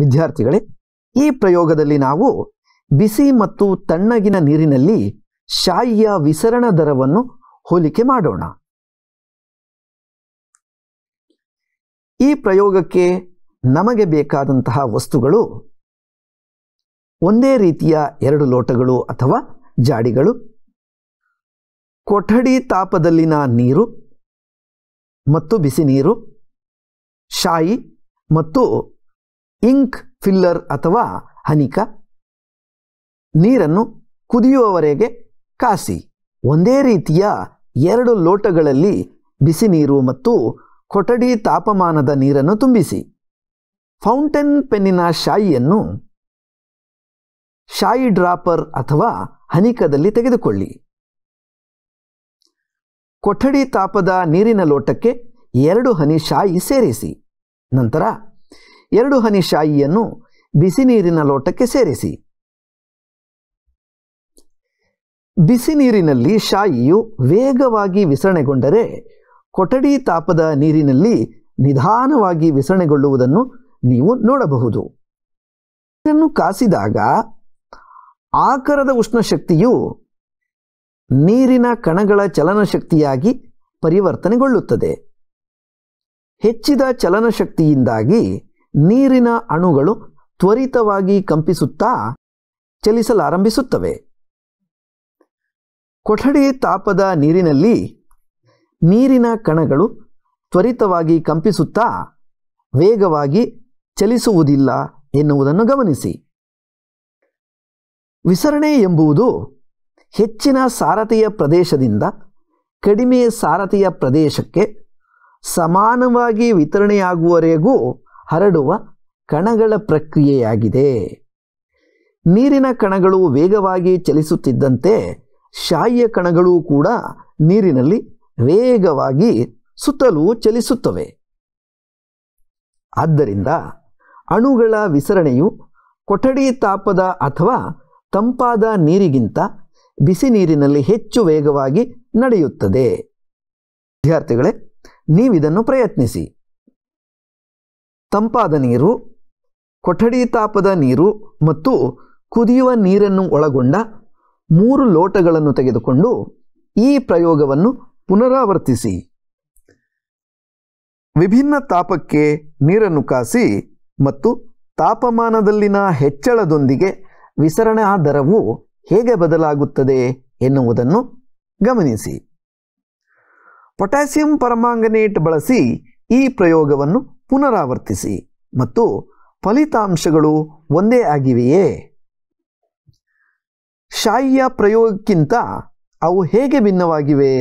ವಿದ್ಯಾರ್ಥಿಗಳೇ ಈ ಪ್ರಯೋಗದಲ್ಲಿ ನಾವು ಬಿಸಿ ಮತ್ತು ತಣ್ಣಗಿನ ನೀರಿನಲ್ಲಿ ಶಾಯಿಯ ವಿಸರಣ ದರವನ್ನು ಹೋಲಿಕೆ ಮಾಡೋಣ ಈ ಪ್ರಯೋಗಕ್ಕೆ ನಮಗೆ ಬೇಕಾದಂತಹ ವಸ್ತುಗಳು ಒಂದೇ ರೀತಿಯ ಎರಡು ಲೋಟಗಳು ಅಥವಾ ಜಾಡಿಗಳು ಕೊಠಡಿ ತಾಪದಲ್ಲಿನ ನೀರು ಮತ್ತು ಬಿಸಿ ನೀರು ಶಾಯಿ ಮತ್ತು ಇಂಕ್ ಫಿಲ್ಲರ್ ಅಥವಾ ಹನಿಕ ನೀರನ್ನು ಕುದಿಯುವವರೆಗೆ ಕಾಸಿ ಒಂದೇ ರೀತಿಯ ಎರಡು ಲೋಟಗಳಲ್ಲಿ ಬಿಸಿ ನೀರು ಮತ್ತು ಕೊಠಡಿ ತಾಪಮಾನದ ನೀರನ್ನು ತುಂಬಿಸಿ ಫೌಂಟೇನ್ ಪೆನ್ನಿನ ಶಾಯಿಯನ್ನು ಶಾಯಿ ಡ್ರಾಪರ್ ಅಥವಾ ಹನಿಕದಲ್ಲಿ ತೆಗೆದುಕೊಳ್ಳಿ ಕೊಠಡಿ ತಾಪದ ನೀರಿನ ಲೋಟಕ್ಕೆ ಎರಡು ಹನಿ ಶಾಯಿ ಸೇರಿಸಿ ನಂತರ ಎರಡು ಹನಿ ಶಾಯಿಯನ್ನು ಬಿಸಿ ನೀರಿನ ಲೋಟಕ್ಕೆ ಸೇರಿಸಿ ಬಿಸಿ ನೀರಿನಲ್ಲಿ ಶಾಯಿಯು ವೇಗವಾಗಿ ವಿಸರಣೆಗೊಂಡರೆ ಕೊಠಡಿ ತಾಪದ ನೀರಿನಲ್ಲಿ ನಿಧಾನವಾಗಿ ವಿಸರಣೆಗೊಳ್ಳುವುದನ್ನು ನೀವು ನೋಡಬಹುದು ಇದನ್ನು ಕಾಸಿದಾಗ ಆಕರದ ಉಷ್ಣ ಶಕ್ತಿಯು ನೀರಿನ ಕಣಗಳ ಚಲನಶಕ್ತಿಯಾಗಿ ಪರಿವರ್ತನೆಗೊಳ್ಳುತ್ತದೆ ಹೆಚ್ಚಿದ ಚಲನಶಕ್ತಿಯಿಂದಾಗಿ ನೀರಿನ ಅಣುಗಳು ತ್ವರಿತವಾಗಿ ಕಂಪಿಸುತ್ತಾ ಚಲಿಸಲಾರಂಭಿಸುತ್ತವೆ ಕೊಠಡಿ ತಾಪದ ನೀರಿನಲ್ಲಿ ನೀರಿನ ಕಣಗಳು ತ್ವರಿತವಾಗಿ ಕಂಪಿಸುತ್ತಾ ವೇಗವಾಗಿ ಚಲಿಸುವುದಿಲ್ಲ ಎನ್ನುವುದನ್ನು ಗಮನಿಸಿ ವಿಸರಣೆ ಎಂಬುವುದು ಹೆಚ್ಚಿನ ಸಾರತೆಯ ಪ್ರದೇಶದಿಂದ ಕಡಿಮೆ ಸಾರತೆಯ ಪ್ರದೇಶಕ್ಕೆ ಸಮಾನವಾಗಿ ವಿತರಣೆಯಾಗುವವರೆಗೂ ಹರಡುವ ಕಣಗಳ ಪ್ರಕ್ರಿಯೆಯಾಗಿದೆ ನೀರಿನ ಕಣಗಳು ವೇಗವಾಗಿ ಚಲಿಸುತ್ತಿದ್ದಂತೆ ಶಾಯಿಯ ಕಣಗಳು ಕೂಡ ನೀರಿನಲ್ಲಿ ವೇಗವಾಗಿ ಸುತ್ತಲೂ ಚಲಿಸುತ್ತವೆ ಆದ್ದರಿಂದ ಅಣುಗಳ ವಿಸರಣೆಯು ಕೊಠಡಿ ತಾಪದ ಅಥವಾ ತಂಪಾದ ನೀರಿಗಿಂತ ಬಿಸಿ ನೀರಿನಲ್ಲಿ ಹೆಚ್ಚು ವೇಗವಾಗಿ ನಡೆಯುತ್ತದೆ ವಿದ್ಯಾರ್ಥಿಗಳೇ ನೀವಿದನ್ನು ಪ್ರಯತ್ನಿಸಿ ತಂಪಾದ ನೀರು ಕೊಠಡಿ ತಾಪದ ನೀರು ಮತ್ತು ಕುದಿಯುವ ನೀರನ್ನು ಒಳಗೊಂಡ ಮೂರು ಲೋಟಗಳನ್ನು ತೆಗೆದುಕೊಂಡು ಈ ಪ್ರಯೋಗವನ್ನು ಪುನರಾವರ್ತಿಸಿ ವಿಭಿನ್ನ ತಾಪಕ್ಕೆ ನೀರನ್ನು ಕಾಸಿ ಮತ್ತು ತಾಪಮಾನದಲ್ಲಿನ ಹೆಚ್ಚಳದೊಂದಿಗೆ ವಿಸರಣಾ ದರವು ಹೇಗೆ ಬದಲಾಗುತ್ತದೆ ಎನ್ನುವುದನ್ನು ಗಮನಿಸಿ ಪೊಟ್ಯಾಸಿಯಂ ಪರಮಾಂಗನೇಟ್ ಬಳಸಿ ಈ ಪ್ರಯೋಗವನ್ನು ಪುನರಾವರ್ತಿಸಿ ಮತ್ತು ಫಲಿತಾಂಶಗಳು ಒಂದೇ ಆಗಿವೆಯೇ ಶಾಯಿಯ ಪ್ರಯೋಗಕ್ಕಿಂತ ಅವು ಹೇಗೆ ಭಿನ್ನವಾಗಿವೆ